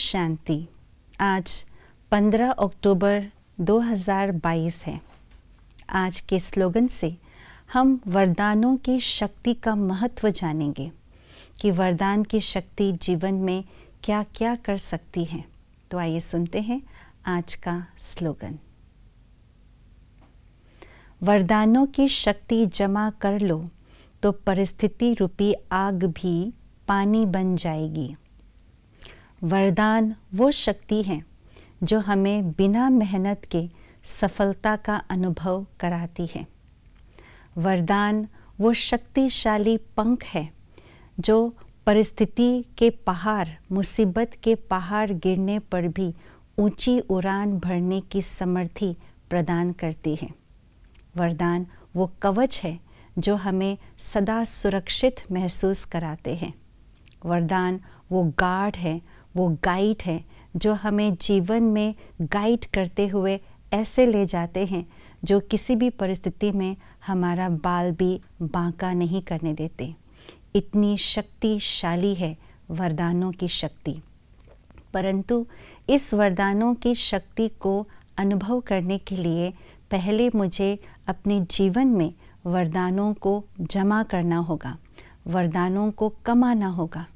शांति आज 15 अक्टूबर 2022 है आज के स्लोगन से हम वरदानों की शक्ति का महत्व जानेंगे कि वरदान की शक्ति जीवन में क्या क्या कर सकती है तो आइए सुनते हैं आज का स्लोगन वरदानों की शक्ति जमा कर लो तो परिस्थिति रूपी आग भी पानी बन जाएगी वरदान वो शक्ति हैं जो हमें बिना मेहनत के सफलता का अनुभव कराती है वरदान वो शक्तिशाली पंख है जो परिस्थिति के पहाड़ मुसीबत के पहाड़ गिरने पर भी ऊंची उड़ान भरने की समर्थि प्रदान करती है वरदान वो कवच है जो हमें सदा सुरक्षित महसूस कराते हैं वरदान वो गार्ड है वो गाइड हैं जो हमें जीवन में गाइड करते हुए ऐसे ले जाते हैं जो किसी भी परिस्थिति में हमारा बाल भी बांका नहीं करने देते इतनी शक्तिशाली है वरदानों की शक्ति परंतु इस वरदानों की शक्ति को अनुभव करने के लिए पहले मुझे अपने जीवन में वरदानों को जमा करना होगा वरदानों को कमाना होगा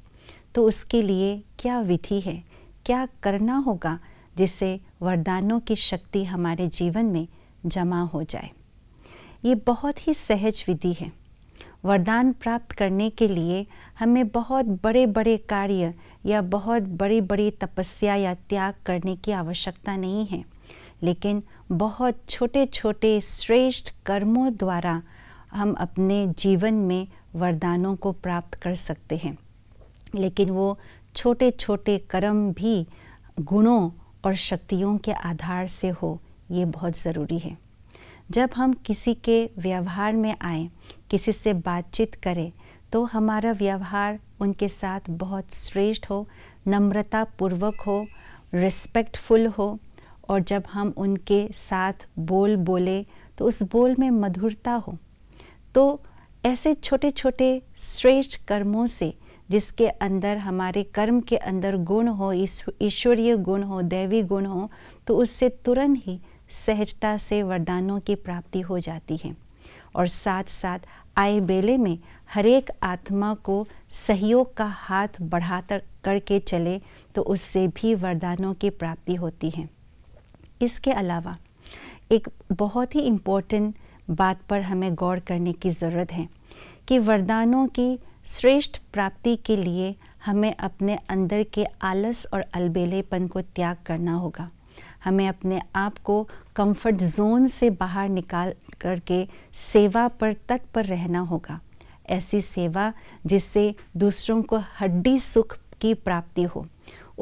तो उसके लिए क्या विधि है क्या करना होगा जिससे वरदानों की शक्ति हमारे जीवन में जमा हो जाए ये बहुत ही सहज विधि है वरदान प्राप्त करने के लिए हमें बहुत बड़े बड़े कार्य या बहुत बड़ी बड़ी तपस्या या त्याग करने की आवश्यकता नहीं है लेकिन बहुत छोटे छोटे श्रेष्ठ कर्मों द्वारा हम अपने जीवन में वरदानों को प्राप्त कर सकते हैं लेकिन वो छोटे छोटे कर्म भी गुणों और शक्तियों के आधार से हो ये बहुत ज़रूरी है जब हम किसी के व्यवहार में आए किसी से बातचीत करें तो हमारा व्यवहार उनके साथ बहुत श्रेष्ठ हो नम्रता पूर्वक हो रिस्पेक्टफुल हो और जब हम उनके साथ बोल बोले तो उस बोल में मधुरता हो तो ऐसे छोटे छोटे श्रेष्ठ कर्मों से जिसके अंदर हमारे कर्म के अंदर गुण हो ईश्वरीय गुण हो दैवी गुण हो तो उससे तुरंत ही सहजता से वरदानों की प्राप्ति हो जाती है और साथ साथ आए बेले में हरेक आत्मा को सहयोग का हाथ बढ़ाता करके चले तो उससे भी वरदानों की प्राप्ति होती है इसके अलावा एक बहुत ही इम्पोर्टेंट बात पर हमें गौर करने की ज़रूरत है कि वरदानों की श्रेष्ठ प्राप्ति के लिए हमें अपने अंदर के आलस और अलबेलेपन को त्याग करना होगा हमें अपने आप को कंफर्ट जोन से बाहर निकाल करके सेवा पर तत्पर रहना होगा ऐसी सेवा जिससे दूसरों को हड्डी सुख की प्राप्ति हो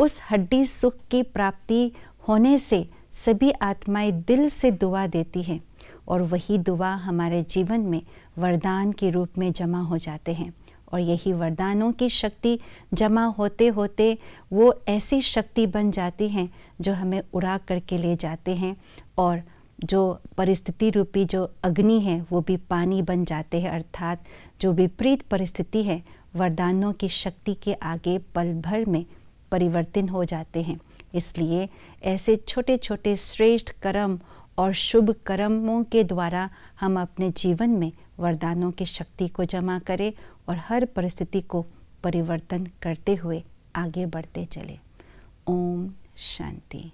उस हड्डी सुख की प्राप्ति होने से सभी आत्माएं दिल से दुआ देती हैं और वही दुआ हमारे जीवन में वरदान के रूप में जमा हो जाते हैं और यही वरदानों की शक्ति जमा होते होते वो ऐसी शक्ति बन जाती हैं जो हमें उड़ा करके ले जाते हैं और जो परिस्थिति रूपी जो अग्नि है वो भी पानी बन जाते हैं अर्थात जो विपरीत परिस्थिति है वरदानों की शक्ति के आगे पल भर में परिवर्तित हो जाते हैं इसलिए ऐसे छोटे छोटे श्रेष्ठ कर्म और शुभ कर्मों के द्वारा हम अपने जीवन में वरदानों की शक्ति को जमा करें और हर परिस्थिति को परिवर्तन करते हुए आगे बढ़ते चले ओम शांति